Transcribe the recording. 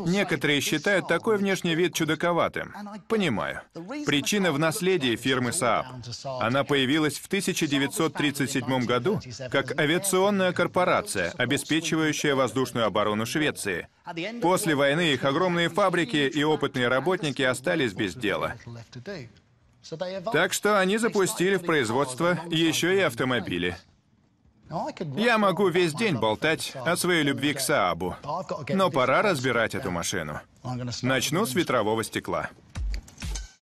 Некоторые считают такой внешний вид чудаковатым. Понимаю. Причина в наследии фирмы Saab. Она появилась в 1937 году как авиационная корпорация, обеспечивающая воздушную оборону Швеции. После войны их огромные фабрики и опытные работники остались без дела. Так что они запустили в производство еще и автомобили. Я могу весь день болтать о своей любви к Саабу, но пора разбирать эту машину. Начну с ветрового стекла.